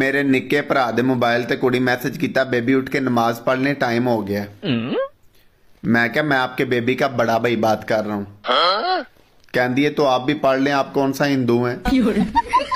मेरे ਨਿੱਕੇ भरा दे मोबाइल ते ਕੁੜੀ मैसेज किया बेबी उठ के नमाज पढ़ने टाइम हो गया हम्म? मैं क्या मैं आपके बेबी का बड़ा भाई बात कर रहा हूँ हाँ? कहती है तो आप भी पढ़ लें आप कौन सा हिंदू हैं